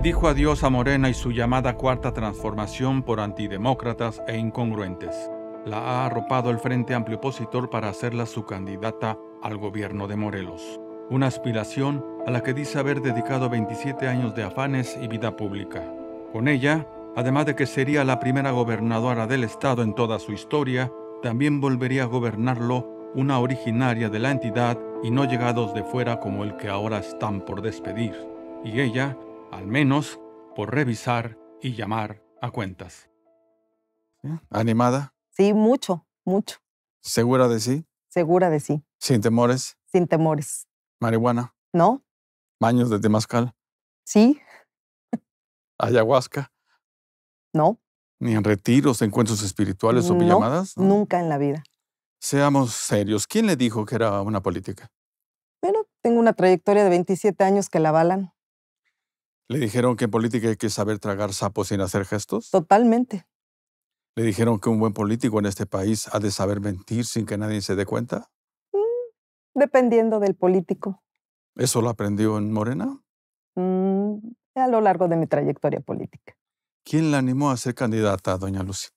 dijo adiós a Morena y su llamada cuarta transformación por antidemócratas e incongruentes. La ha arropado el Frente Amplio Opositor para hacerla su candidata al gobierno de Morelos. Una aspiración a la que dice haber dedicado 27 años de afanes y vida pública. Con ella, además de que sería la primera gobernadora del Estado en toda su historia, también volvería a gobernarlo una originaria de la entidad y no llegados de fuera como el que ahora están por despedir. Y ella al menos por revisar y llamar a cuentas. ¿Animada? Sí, mucho, mucho. ¿Segura de sí? Segura de sí. ¿Sin temores? Sin temores. ¿Marihuana? No. ¿Baños de temazcal? Sí. ¿Ayahuasca? No. ¿Ni en retiros, encuentros espirituales o llamadas. pijamadas? Nunca en la vida. Seamos serios. ¿Quién le dijo que era una política? Bueno, tengo una trayectoria de 27 años que la avalan. ¿Le dijeron que en política hay que saber tragar sapos sin hacer gestos? Totalmente. ¿Le dijeron que un buen político en este país ha de saber mentir sin que nadie se dé cuenta? Mm, dependiendo del político. ¿Eso lo aprendió en Morena? Mm, a lo largo de mi trayectoria política. ¿Quién la animó a ser candidata, doña Lucy?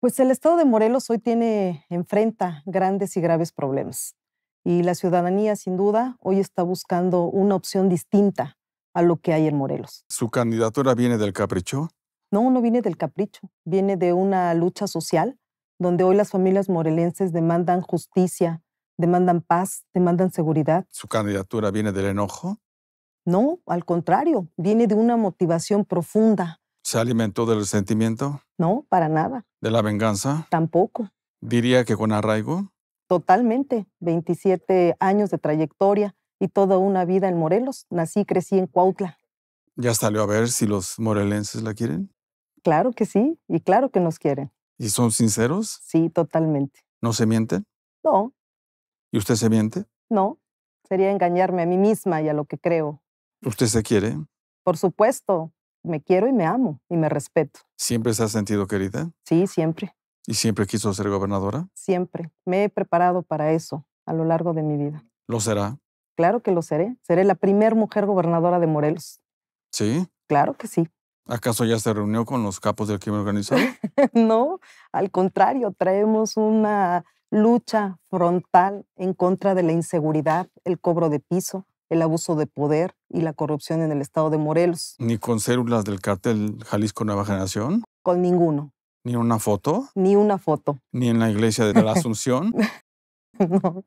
Pues el estado de Morelos hoy tiene, enfrenta grandes y graves problemas. Y la ciudadanía, sin duda, hoy está buscando una opción distinta a lo que hay en Morelos. ¿Su candidatura viene del capricho? No, no viene del capricho, viene de una lucha social donde hoy las familias morelenses demandan justicia, demandan paz, demandan seguridad. ¿Su candidatura viene del enojo? No, al contrario, viene de una motivación profunda. ¿Se alimentó del resentimiento? No, para nada. ¿De la venganza? Tampoco. ¿Diría que con arraigo? Totalmente, 27 años de trayectoria y toda una vida en Morelos. Nací y crecí en Cuautla. ¿Ya salió a ver si los morelenses la quieren? Claro que sí, y claro que nos quieren. ¿Y son sinceros? Sí, totalmente. ¿No se mienten? No. ¿Y usted se miente? No. Sería engañarme a mí misma y a lo que creo. ¿Usted se quiere? Por supuesto. Me quiero y me amo y me respeto. ¿Siempre se ha sentido querida? Sí, siempre. ¿Y siempre quiso ser gobernadora? Siempre. Me he preparado para eso a lo largo de mi vida. ¿Lo será? Claro que lo seré. Seré la primer mujer gobernadora de Morelos. ¿Sí? Claro que sí. ¿Acaso ya se reunió con los capos del crimen organizado? no, al contrario, traemos una lucha frontal en contra de la inseguridad, el cobro de piso, el abuso de poder y la corrupción en el estado de Morelos. ¿Ni con células del cartel Jalisco Nueva Generación? Con ninguno. ¿Ni una foto? Ni una foto. ¿Ni en la iglesia de la Asunción? no.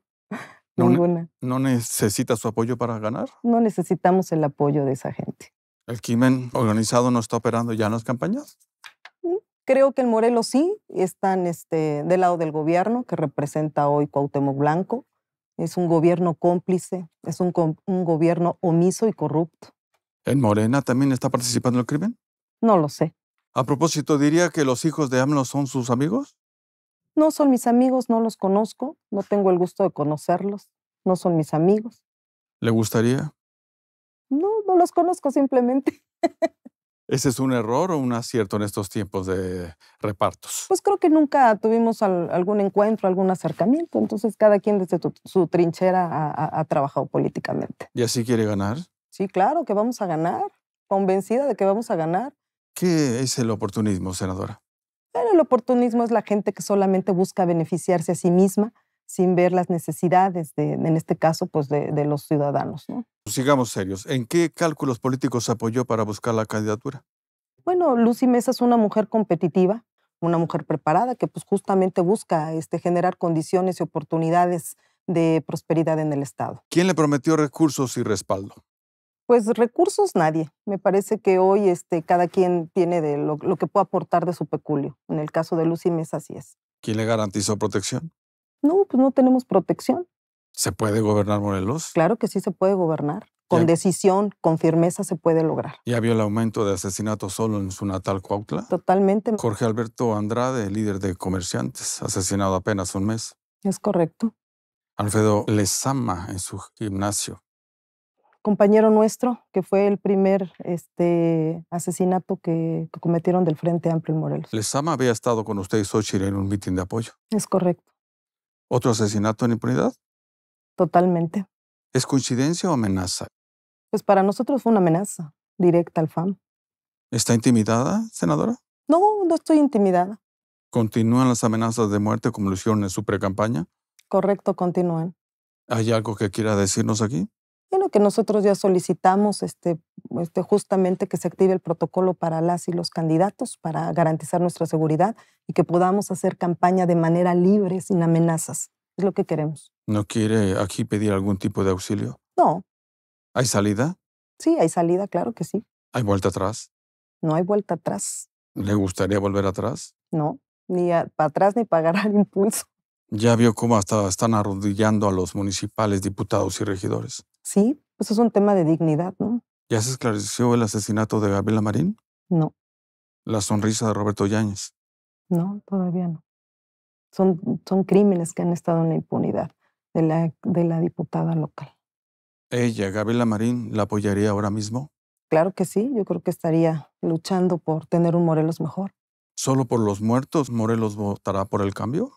No, necesita su apoyo para ganar? No necesitamos el apoyo de esa gente. ¿El crimen organizado no está operando ya en las campañas? Mm, creo que el Morelos sí, están este, del lado del gobierno que representa hoy Cuauhtémoc Blanco. Es un gobierno cómplice, es un, gobierno omiso y corrupto. ¿En Morena también está participando el crimen? No lo sé. A propósito, ¿diría que los hijos de AMLO son sus amigos? No son mis amigos, no los conozco, no tengo el gusto de conocerlos, no son mis amigos. ¿Le gustaría? No, no los conozco simplemente. ¿Ese es un error o un acierto en estos tiempos de repartos? Pues creo que nunca tuvimos algún encuentro, algún acercamiento. Entonces cada quien desde su trinchera ha, ha, trabajado políticamente. ¿Y así quiere ganar? Sí, claro, que vamos a ganar. Convencida de que vamos a ganar. ¿Qué es el oportunismo, senadora? Pero el oportunismo es la gente que solamente busca beneficiarse a sí misma sin ver las necesidades, en este caso, pues de, los ciudadanos. Pues, sigamos serios. ¿En qué cálculos políticos apoyó para buscar la candidatura? Bueno, Lucy Mesa es una mujer competitiva, una mujer preparada que pues justamente busca este, generar condiciones y oportunidades de prosperidad en el Estado. ¿Quién le prometió recursos y respaldo? Pues recursos nadie. Me parece que hoy este, cada quien tiene de lo, que puede aportar de su peculio. En el caso de Lucy Mesa así es. ¿Quién le garantizó protección? No, pues no tenemos protección. ¿Se puede gobernar Morelos? Claro que sí se puede gobernar. Con decisión, con firmeza se puede lograr. ¿Ya vio el aumento de asesinatos solo en su natal Cuautla? Totalmente. Jorge Alberto Andrade, líder de comerciantes, asesinado apenas un mes. Es correcto. Alfredo lesama en su gimnasio, compañero nuestro, que fue el primer este, asesinato que, cometieron del Frente Amplio en Morelos. Lezama había estado con usted y en un mítin de apoyo. Es correcto. ¿Otro asesinato en impunidad? Totalmente. ¿Es coincidencia o amenaza? Pues para nosotros fue una amenaza directa al FAM. ¿Está intimidada, senadora? No, no estoy intimidada. ¿Continúan las amenazas de muerte como lo hicieron en su pre-campaña? Correcto, continúan. ¿Hay algo que quiera decirnos aquí? que nosotros ya solicitamos este, este, justamente que se active el protocolo para las y los candidatos para garantizar nuestra seguridad y que podamos hacer campaña de manera libre, sin amenazas. Es lo que queremos. ¿No quiere aquí pedir algún tipo de auxilio? No. ¿Hay salida? Sí, hay salida, claro que sí. ¿Hay vuelta atrás? No hay vuelta atrás. ¿Le gustaría volver atrás? No, ni para atrás ni para agarrar impulso. Ya vio cómo hasta están arrodillando a los municipales, diputados y regidores. Sí, pues es un tema de dignidad, ¿no? ¿Ya se esclareció el asesinato de Gabriela Marín? No. ¿La sonrisa de Roberto Yáñez? No, todavía no. Son, crímenes que han estado en la impunidad de la, de la diputada local. ¿Ella, Gabriela Marín, la apoyaría ahora mismo? Claro que sí, yo creo que estaría luchando por tener un Morelos mejor. ¿Solo por los muertos Morelos votará por el cambio?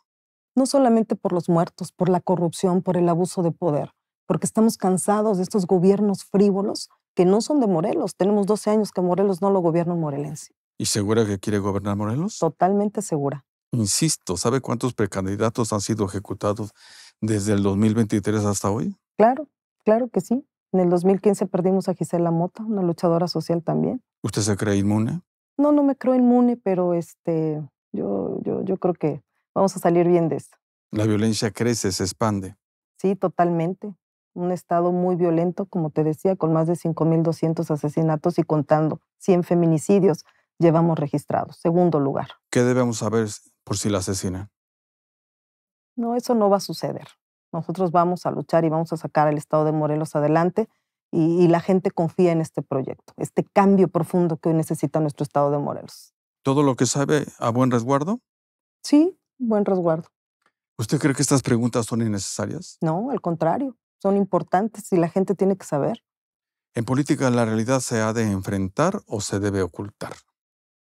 No solamente por los muertos, por la corrupción, por el abuso de poder, porque estamos cansados de estos gobiernos frívolos que no son de Morelos. Tenemos 12 años que Morelos no lo gobierna un morelense. ¿Y segura que quiere gobernar Morelos? Totalmente segura. Insisto, ¿sabe cuántos precandidatos han sido ejecutados desde el 2023 hasta hoy? Claro, claro que sí. En el 2015 perdimos a Gisela Mota, una luchadora social también. ¿Usted se cree inmune? No, no me creo inmune, pero este, yo, yo, yo creo que vamos a salir bien de esto. La violencia crece, se expande. Sí, totalmente un estado muy violento, como te decía, con más de 5.200 asesinatos y contando 100 feminicidios llevamos registrados. Segundo lugar. ¿Qué debemos saber por si la asesina? No, eso no va a suceder. Nosotros vamos a luchar y vamos a sacar al estado de Morelos adelante y, y la gente confía en este proyecto, este cambio profundo que hoy necesita nuestro estado de Morelos. ¿Todo lo que sabe a buen resguardo? Sí, buen resguardo. ¿Usted cree que estas preguntas son innecesarias? No, al contrario son importantes y la gente tiene que saber. ¿En política la realidad se ha de enfrentar o se debe ocultar?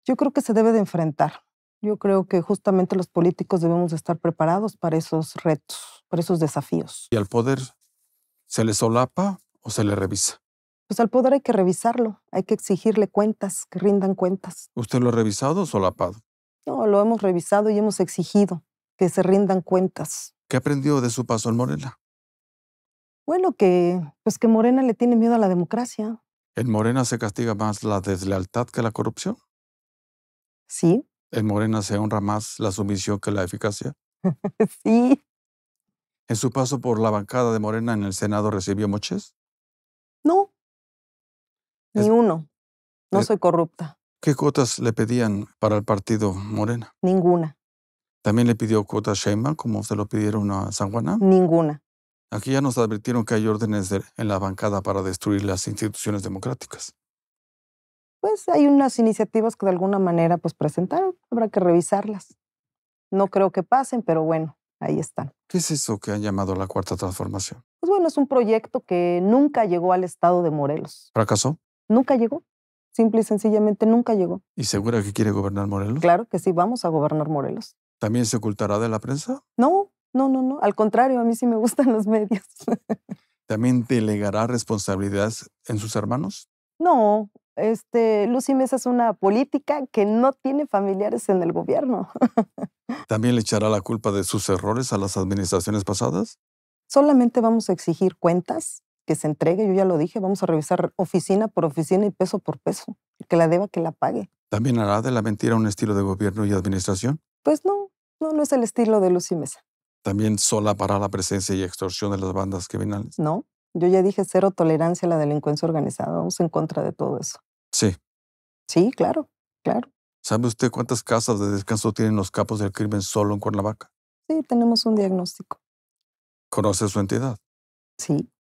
Yo creo que se debe de enfrentar. Yo creo que justamente los políticos debemos estar preparados para esos retos, para esos desafíos. ¿Y al poder se le solapa o se le revisa? Pues al poder hay que revisarlo, hay que exigirle cuentas, que rindan cuentas. ¿Usted lo ha revisado o solapado? No, lo hemos revisado y hemos exigido que se rindan cuentas. ¿Qué aprendió de su paso en Morena? Bueno, que pues que Morena le tiene miedo a la democracia. ¿En Morena se castiga más la deslealtad que la corrupción? Sí. ¿En Morena se honra más la sumisión que la eficacia? sí. ¿En su paso por la bancada de Morena en el Senado recibió moches? No. Ni uno. No eh soy corrupta. ¿Qué cuotas le pedían para el partido Morena? Ninguna. ¿También le pidió cuotas Sheinbaum como se lo pidieron a San Juaná? Ninguna. Aquí ya nos advirtieron que hay órdenes en la bancada para destruir las instituciones democráticas. Pues hay unas iniciativas que de alguna manera pues presentaron, habrá que revisarlas. No creo que pasen, pero bueno, ahí están. ¿Qué es eso que han llamado la cuarta transformación? Pues bueno, es un proyecto que nunca llegó al estado de Morelos. ¿Fracasó? Nunca llegó. Simple y sencillamente nunca llegó. ¿Y segura que quiere gobernar Morelos? Claro que sí, vamos a gobernar Morelos. ¿También se ocultará de la prensa? No, no, no, no. Al contrario, a mí sí me gustan los medios. ¿También delegará responsabilidades en sus hermanos? No. Este, Lucy Mesa es una política que no tiene familiares en el gobierno. ¿También le echará la culpa de sus errores a las administraciones pasadas? Solamente vamos a exigir cuentas que se entregue, yo ya lo dije, vamos a revisar oficina por oficina y peso por peso. Que la deba, que la pague. ¿También hará de la mentira un estilo de gobierno y administración? Pues no, no, no es el estilo de Lucy Mesa también sola para la presencia y extorsión de las bandas criminales. No, yo ya dije cero tolerancia a la delincuencia organizada, vamos en contra de todo eso. Sí. Sí, claro, claro. ¿Sabe usted cuántas casas de descanso tienen los capos del crimen solo en Cuernavaca? Sí, tenemos un diagnóstico. ¿Conoce su entidad? Sí,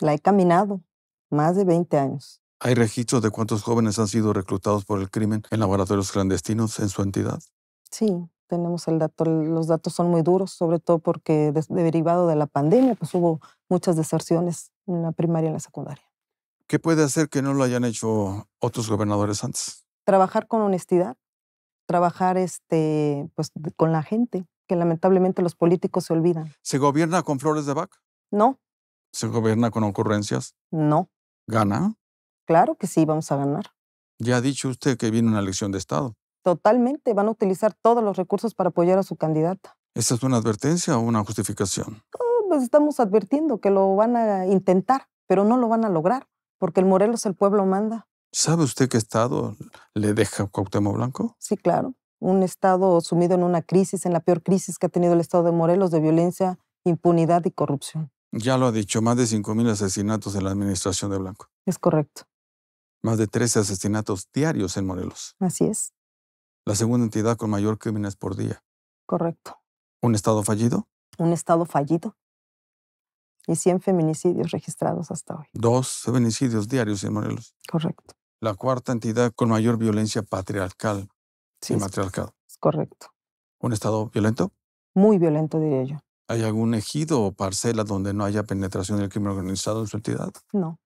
la he caminado más de 20 años. ¿Hay registros de cuántos jóvenes han sido reclutados por el crimen en laboratorios clandestinos en su entidad? Sí, tenemos el dato, los datos son muy duros, sobre todo porque derivado de la pandemia, pues hubo muchas deserciones en la primaria y en la secundaria. ¿Qué puede hacer que no lo hayan hecho otros gobernadores antes? Trabajar con honestidad, trabajar este, pues, con la gente, que lamentablemente los políticos se olvidan. ¿Se gobierna con flores de vaca? No. ¿Se gobierna con ocurrencias? No. ¿Gana? Claro que sí, vamos a ganar. Ya ha dicho usted que viene una elección de Estado. Totalmente, van a utilizar todos los recursos para apoyar a su candidata. ¿Esa es una advertencia o una justificación? Oh, pues estamos advirtiendo que lo van a intentar, pero no lo van a lograr, porque el Morelos el pueblo manda. ¿Sabe usted qué estado le deja Cuauhtémoc Blanco? Sí, claro. Un estado sumido en una crisis, en la peor crisis que ha tenido el estado de Morelos de violencia, impunidad y corrupción. Ya lo ha dicho, más de 5.000 asesinatos en la administración de Blanco. Es correcto. Más de 13 asesinatos diarios en Morelos. Así es la segunda entidad con mayor crímenes por día. Correcto. ¿Un estado fallido? Un estado fallido. Y 100 feminicidios registrados hasta hoy. Dos feminicidios diarios en Morelos. Correcto. La cuarta entidad con mayor violencia patriarcal sí, y matriarcal? correcto. ¿Un estado violento? Muy violento, diría yo. ¿Hay algún ejido o parcela donde no haya penetración del crimen organizado en su entidad? No.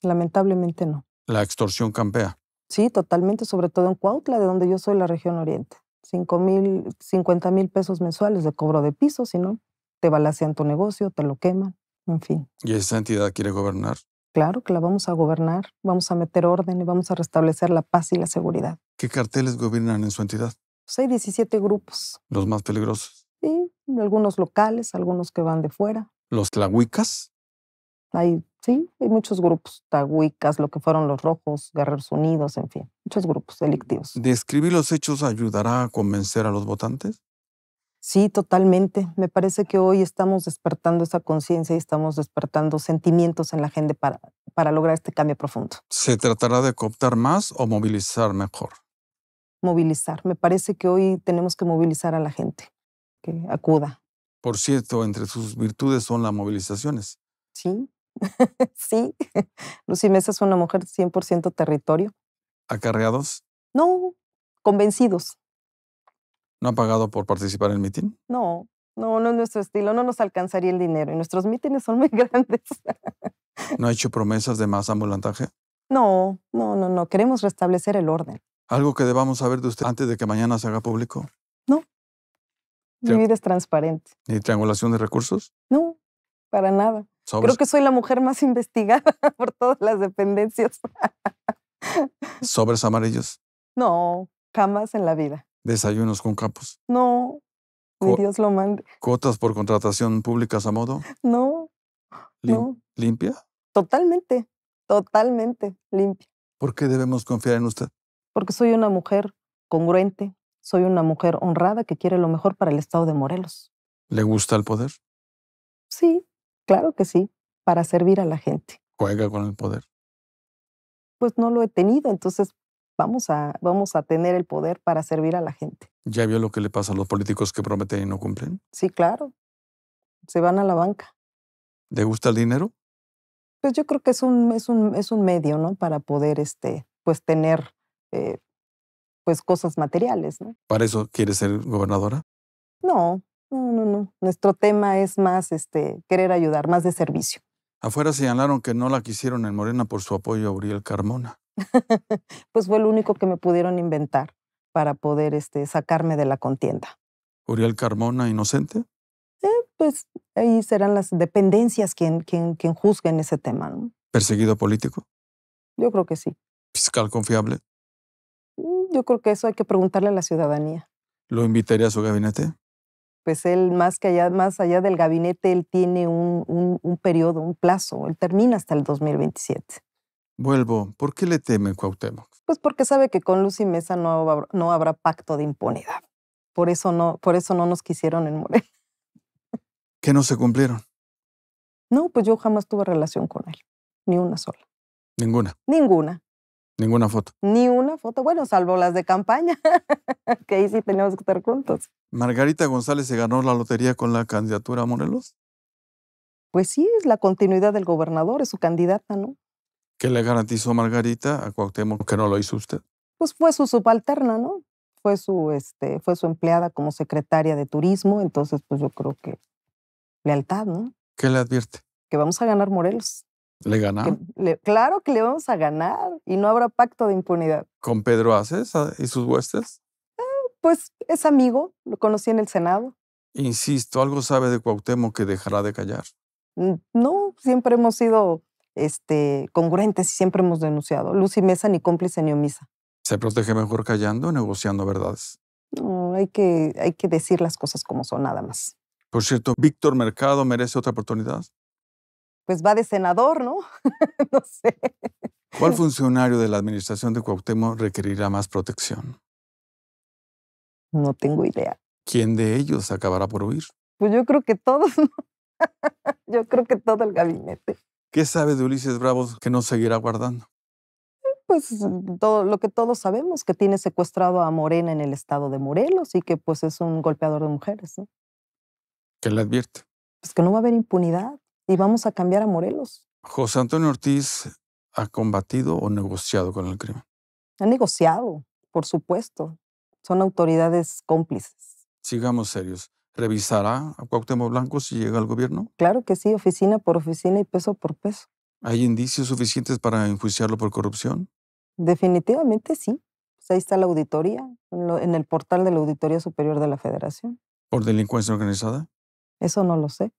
Lamentablemente no. ¿La extorsión campea? Sí, totalmente, sobre todo en Cuautla, de donde yo soy, la región oriente. Cinco mil, cincuenta mil pesos mensuales de cobro de piso, si no, te balacean tu negocio, te lo queman, en fin. ¿Y esa entidad quiere gobernar? Claro que la vamos a gobernar, vamos a meter orden y vamos a restablecer la paz y la seguridad. ¿Qué carteles gobiernan en su entidad? Pues hay 17 grupos. ¿Los más peligrosos? Sí, algunos locales, algunos que van de fuera. ¿Los tlahuicas? Hay Sí, hay muchos grupos, tahuicas, lo que fueron los rojos, guerreros unidos, en fin, muchos grupos delictivos. ¿Describir los hechos ayudará a convencer a los votantes? Sí, totalmente. Me parece que hoy estamos despertando esa conciencia y estamos despertando sentimientos en la gente para, para lograr este cambio profundo. ¿Se tratará de cooptar más o movilizar mejor? Movilizar. Me parece que hoy tenemos que movilizar a la gente que acuda. Por cierto, entre sus virtudes son las movilizaciones. Sí, sí, Lucy Mesa es una mujer 100% territorio. ¿Acarreados? No, convencidos. ¿No ha pagado por participar en el mitin? No, no, no es nuestro estilo, no nos alcanzaría el dinero y nuestros mítines son muy grandes. ¿No ha hecho promesas de más ambulantaje? No, no, no, no, queremos restablecer el orden. ¿Algo que debamos saber de usted antes de que mañana se haga público? No. Mi vida es transparente. ¿Ni triangulación de recursos? No, para nada. Creo que soy la mujer más investigada por todas las dependencias. ¿Sobres amarillos? No, jamás en la vida. ¿Desayunos con capos? No, ni Dios lo mande. ¿Cotas por contratación públicas a modo? No, no. ¿Limpia? Totalmente, totalmente limpia. ¿Por qué debemos confiar en usted? Porque soy una mujer congruente, soy una mujer honrada que quiere lo mejor para el estado de Morelos. ¿Le gusta el poder? Sí, Claro que sí, para servir a la gente. ¿Juega con el poder? Pues no lo he tenido, entonces vamos a, vamos a tener el poder para servir a la gente. ¿Ya vio lo que le pasa a los políticos que prometen y no cumplen? Sí, claro. Se van a la banca. ¿Le gusta el dinero? Pues yo creo que es un, es un, es un medio, ¿no? Para poder este, pues tener eh, pues cosas materiales, ¿no? ¿Para eso quiere ser gobernadora? No, no, no, no. Nuestro tema es más este, querer ayudar, más de servicio. Afuera señalaron que no la quisieron en Morena por su apoyo a Uriel Carmona. pues fue el único que me pudieron inventar para poder este, sacarme de la contienda. ¿Uriel Carmona inocente? Eh, pues ahí serán las dependencias quien, quien, juzguen ese tema. ¿Perseguido político? Yo creo que sí. ¿Fiscal confiable? Mm, yo creo que eso hay que preguntarle a la ciudadanía. ¿Lo invitaría a su gabinete? pues él más que allá, más allá del gabinete, él tiene un, periodo, un plazo, él termina hasta el 2027. Vuelvo, ¿por qué le teme Cuauhtémoc? Pues porque sabe que con Lucy Mesa no habrá, no habrá pacto de impunidad. Por eso no, por eso no nos quisieron en More. ¿Que no se cumplieron? No, pues yo jamás tuve relación con él, ni una sola. Ninguna. Ninguna. Ninguna foto. Ni una foto, bueno, salvo las de campaña, que ahí sí teníamos que estar juntos. ¿Margarita González se ganó la lotería con la candidatura a Morelos? Pues sí, es la continuidad del gobernador, es su candidata, ¿no? ¿Qué le garantizó Margarita a Cuauhtémoc que no lo hizo usted? Pues fue su subalterna, ¿no? Fue su, este, fue su empleada como secretaria de turismo, entonces pues yo creo que lealtad, ¿no? ¿Qué le advierte? Que vamos a ganar Morelos. ¿Le ganamos? claro que le vamos a ganar y no habrá pacto de impunidad. ¿Con Pedro Aces ah, y sus huestes? Eh, pues es amigo, lo conocí en el Senado. Insisto, algo sabe de Cuauhtémoc que dejará de callar. No, siempre hemos sido este, congruentes y siempre hemos denunciado. Luz y Mesa ni cómplice ni omisa. ¿Se protege mejor callando o negociando verdades? No, hay que, hay que decir las cosas como son, nada más. Por cierto, ¿Víctor Mercado merece otra oportunidad? pues va de senador, ¿no? no sé. ¿Cuál funcionario de la administración de Cuauhtémoc requerirá más protección? No tengo idea. ¿Quién de ellos acabará por huir? Pues yo creo que todos, ¿no? yo creo que todo el gabinete. ¿Qué sabe de Ulises Bravos que no seguirá guardando? Pues mm, todo, lo que todos sabemos, que tiene secuestrado a Morena en el estado de Morelos y que pues es un golpeador de mujeres. ¿no? ¿Qué le advierte? Pues que no va a haber impunidad y vamos a cambiar a Morelos. José Antonio Ortiz ha combatido o negociado con el crimen. Ha negociado, por supuesto. Son autoridades cómplices. Sigamos serios. ¿Revisará a Cuauhtémoc Blanco si llega al gobierno? Claro que sí, oficina por oficina y peso por peso. ¿Hay indicios suficientes para enjuiciarlo por corrupción? Definitivamente sí. Pues, ahí está la auditoría, en el portal de la Auditoría Superior de la Federación. ¿Por delincuencia organizada? Eso no lo sé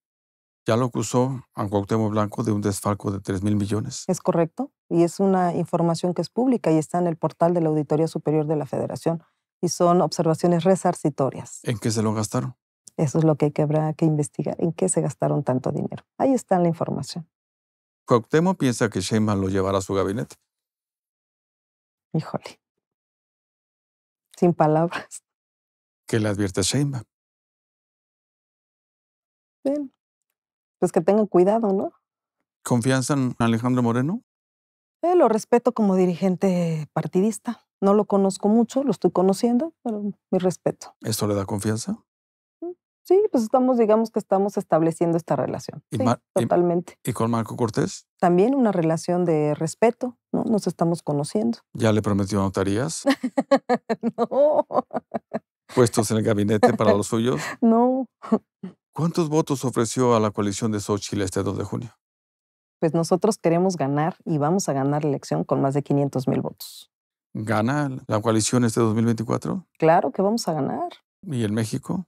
ya lo acusó a Cuauhtémoc Blanco de un desfalco de 3 mil millones. Es correcto, y es una información que es pública y está en el portal de la Auditoría Superior de la Federación, y son observaciones resarcitorias. ¿En qué se lo gastaron? Eso es lo que habrá que investigar, en qué se gastaron tanto dinero. Ahí está la información. Cuauhtémoc piensa que Sheinbaum lo llevará a su gabinete. Híjole. Sin palabras. ¿Qué le advierte Sheinbaum? Bueno, pues que tengan cuidado, ¿no? ¿Confianza en Alejandro Moreno? Eh, lo respeto como dirigente partidista. No lo conozco mucho, lo estoy conociendo, pero mi respeto. ¿Esto le da confianza? Mm, sí, pues estamos, digamos que estamos estableciendo esta relación. sí, totalmente. ¿Y con Marco Cortés? También una relación de respeto, ¿no? Nos estamos conociendo. ¿Ya le prometió notarías? no. ¿Puestos en el gabinete para los suyos? No. ¿Cuántos votos ofreció a la coalición de Xochitl este 2 de junio? Pues nosotros queremos ganar y vamos a ganar la elección con más de 500 mil votos. ¿Gana la coalición este 2024? Claro que vamos a ganar. ¿Y en México?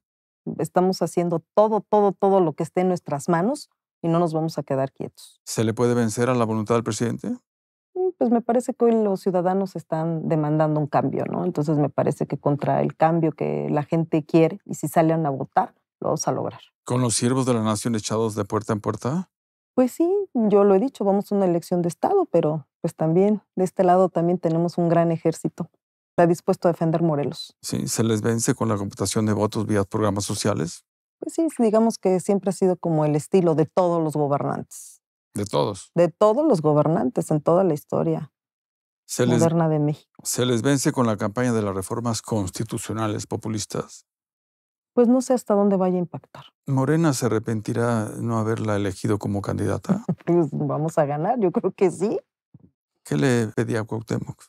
Estamos haciendo todo, todo, todo lo que esté en nuestras manos y no nos vamos a quedar quietos. ¿Se le puede vencer a la voluntad del presidente? Mm, pues me parece que hoy los ciudadanos están demandando un cambio, ¿no? Entonces me parece que contra el cambio que la gente quiere y si salen a votar, lo vamos a lograr. ¿Con los siervos de la nación echados de puerta en puerta? Pues sí, yo lo he dicho, vamos a una elección de Estado, pero pues también de este lado también tenemos un gran ejército. Está dispuesto a defender Morelos. Sí, ¿se les vence con la computación de votos vía programas sociales? Pues sí, digamos que siempre ha sido como el estilo de todos los gobernantes. ¿De todos? De todos los gobernantes en toda la historia moderna de México. ¿Se les vence con la campaña de las reformas constitucionales populistas? pues no sé hasta dónde vaya a impactar. ¿Morena se arrepentirá no haberla elegido como candidata? pues vamos a ganar, yo creo que sí. ¿Qué le pedía a Cuauhtémoc?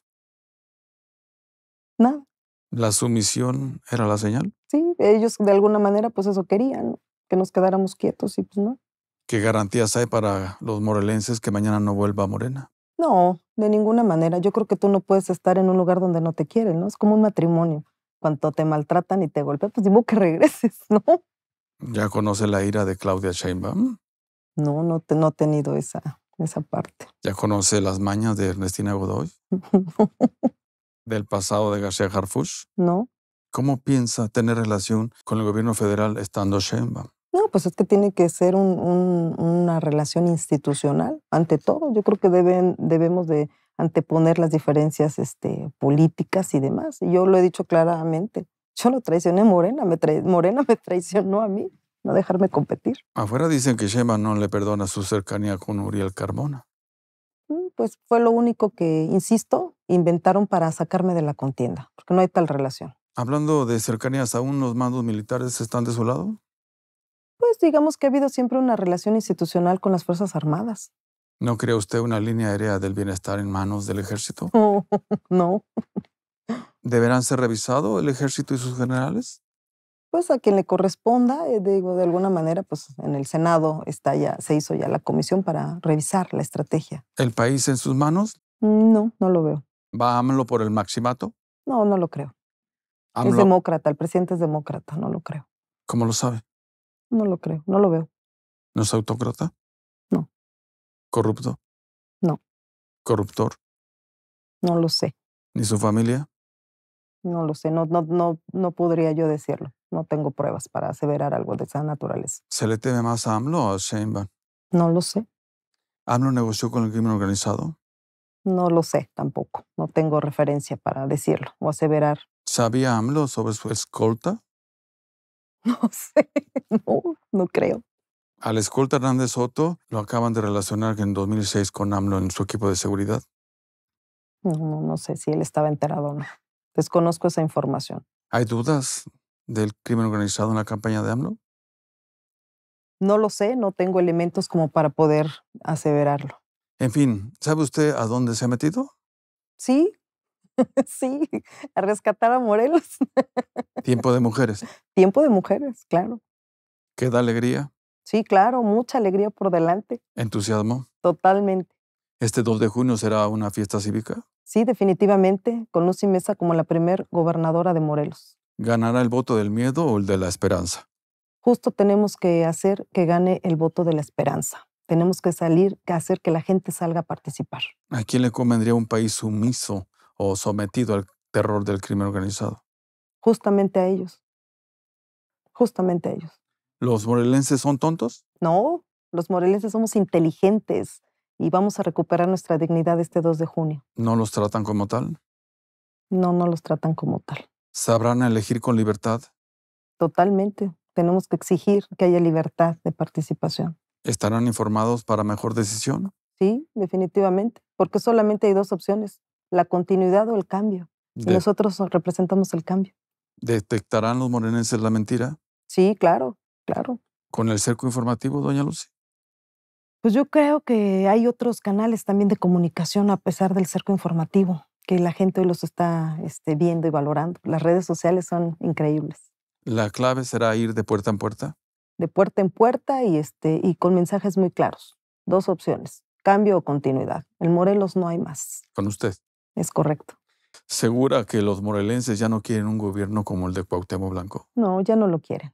Nada. ¿La sumisión era la señal? Sí, ellos de alguna manera pues eso querían, que nos quedáramos quietos y pues no. ¿Qué garantías hay para los morelenses que mañana no vuelva Morena? No, de ninguna manera. Yo creo que tú no puedes estar en un lugar donde no te quieren, ¿no? Es como un matrimonio. Cuando te maltratan y te golpean, pues digo que regreses, ¿no? ¿Ya conoce la ira de Claudia Sheinbaum? No, no, te, no he tenido esa, esa parte. ¿Ya conoce las mañas de Ernestina Godoy? ¿Del pasado de García Harfush? No. ¿Cómo piensa tener relación con el gobierno federal estando Sheinbaum? No, pues es que tiene que ser una relación institucional, ante todo. Yo creo que deben, debemos de anteponer las diferencias este, políticas y demás. Y yo lo he dicho claramente. Yo lo traicioné a Morena, Morena me traicionó a mí, no dejarme competir. Afuera dicen que Shema no le perdona su cercanía con Uriel Carmona. Mm, pues fue lo único que, insisto, inventaron para sacarme de la contienda, porque no hay tal relación. Hablando de cercanías, ¿aún los mandos militares están de su lado? Pues digamos que ha habido siempre una relación institucional con las Fuerzas Armadas. ¿No cree usted una línea aérea del bienestar en manos del ejército? Oh, no. ¿Deberán ser revisados el ejército y sus generales? Pues a quien le corresponda, eh, digo, de alguna manera, pues en el Senado está ya, se hizo ya la comisión para revisar la estrategia. ¿El país en sus manos? No, no lo veo. ¿Va AMLO por el maximato? No, no lo creo. Es demócrata, el presidente es demócrata, no lo creo. ¿Cómo lo sabe? No lo creo, no lo veo. ¿No es autócrata? ¿Corrupto? No. ¿Corruptor? No lo sé. ¿Ni su familia? No lo sé, no, no, no, podría yo decirlo. No tengo pruebas para aseverar algo de esa naturaleza. ¿Se le teme más a AMLO o a Sheinbaum? No lo sé. ¿AMLO negoció con el crimen organizado? No lo sé tampoco. No tengo referencia para decirlo o aseverar. ¿Sabía AMLO sobre su escolta? No sé, no, no creo. Al escolta Hernández Soto lo acaban de relacionar en 2006 con AMLO en su equipo de seguridad. No, no, no sé si él estaba enterado o no. Desconozco esa información. ¿Hay dudas del crimen organizado en la campaña de AMLO? No lo sé, no tengo elementos como para poder aseverarlo. En fin, ¿sabe usted a dónde se ha metido? Sí, sí, a rescatar a Morelos. Tiempo de mujeres. Tiempo de mujeres, claro. Qué da alegría. Sí, claro, mucha alegría por delante. ¿Entusiasmo? Totalmente. ¿Este 2 de junio será una fiesta cívica? Sí, definitivamente, con Lucy Mesa como la primer gobernadora de Morelos. ¿Ganará el voto del miedo o el de la esperanza? Justo tenemos que hacer que gane el voto de la esperanza. Tenemos que salir, que hacer que la gente salga a participar. ¿A quién le convendría un país sumiso o sometido al terror del crimen organizado? Justamente a ellos. Justamente a ellos. ¿Los morelenses son tontos? No, los morelenses somos inteligentes y vamos a recuperar nuestra dignidad este 2 de junio. ¿No los tratan como tal? No, no los tratan como tal. ¿Sabrán elegir con libertad? Totalmente. Tenemos que exigir que haya libertad de participación. ¿Estarán informados para mejor decisión? Sí, definitivamente, porque solamente hay dos opciones, la continuidad o el cambio. Y nosotros representamos el cambio. ¿Detectarán los morelenses la mentira? Sí, claro claro. ¿Con el cerco informativo, doña Lucy? Pues yo creo que hay otros canales también de comunicación a pesar del cerco informativo, que la gente hoy los está este, viendo y valorando. Las redes sociales son increíbles. ¿La clave será ir de puerta en puerta? De puerta en puerta y, este, y con mensajes muy claros. Dos opciones, cambio o continuidad. En Morelos no hay más. ¿Con usted? Es correcto. ¿Segura que los morelenses ya no quieren un gobierno como el de Cuauhtémoc Blanco? No, ya no lo quieren.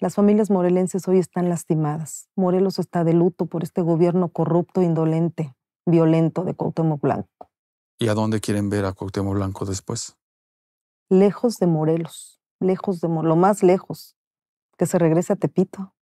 Las familias morelenses hoy están lastimadas. Morelos está de luto por este gobierno corrupto, indolente, violento de Cuauhtémoc Blanco. ¿Y a dónde quieren ver a Cuauhtémoc Blanco después? Lejos de Morelos, lejos de Morelos, lo más lejos, que se regrese a Tepito.